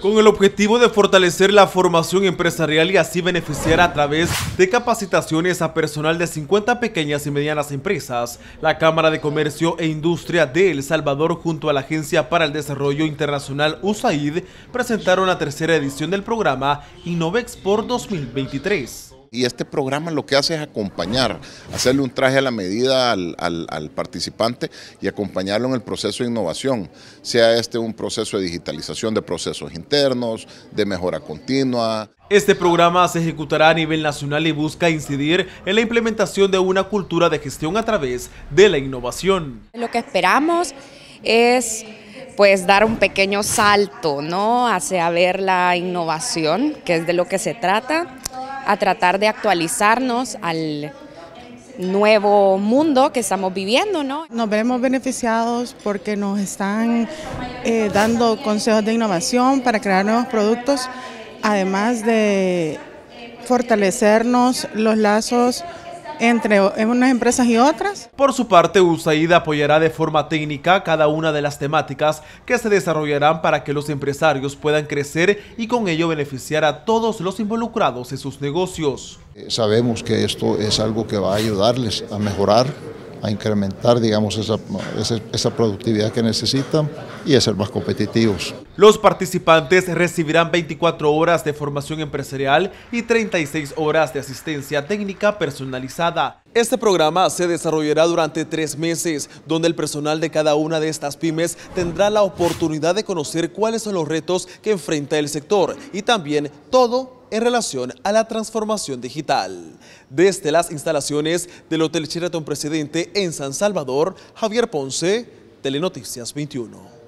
con el objetivo de fortalecer la formación empresarial y así beneficiar a través de capacitaciones a personal de 50 pequeñas y medianas empresas. La Cámara de Comercio e Industria de El Salvador junto a la Agencia para el Desarrollo Internacional USAID presentaron la tercera edición del programa Innovexport 2023. Y este programa lo que hace es acompañar, hacerle un traje a la medida al, participante y acompañarlo en el proceso de innovación, sea este un proceso de digitalización de procesos internos, de mejora continua. Este programa se ejecutará a nivel nacional y busca incidir en la implementación de una cultura de gestión a través de la innovación. Lo que esperamos es pues dar un pequeño salto ¿no? hacia ver la innovación, que es de lo que se trata, a tratar de actualizarnos al nuevo mundo que estamos viviendo, ¿no? Nos vemos beneficiados porque nos están eh, dando consejos de innovación para crear nuevos productos, además de fortalecernos los lazos entre unas empresas y otras. Por su parte, USAID apoyará de forma técnica cada una de las temáticas que se desarrollarán para que los empresarios puedan crecer y con ello beneficiar a todos los involucrados en sus negocios. Eh, sabemos que esto es algo que va a ayudarles a mejorar a incrementar digamos, esa, productividad que necesitan y a ser más competitivos. Los participantes recibirán 24 horas de formación empresarial y 36 horas de asistencia técnica personalizada. Este programa se desarrollará durante tres meses, donde el personal de cada una de estas pymes tendrá la oportunidad de conocer cuáles son los retos que enfrenta el sector y también todo en relación a la transformación digital. Desde las instalaciones del Hotel Sheraton Presidente en San Salvador, Javier Ponce, Telenoticias 21.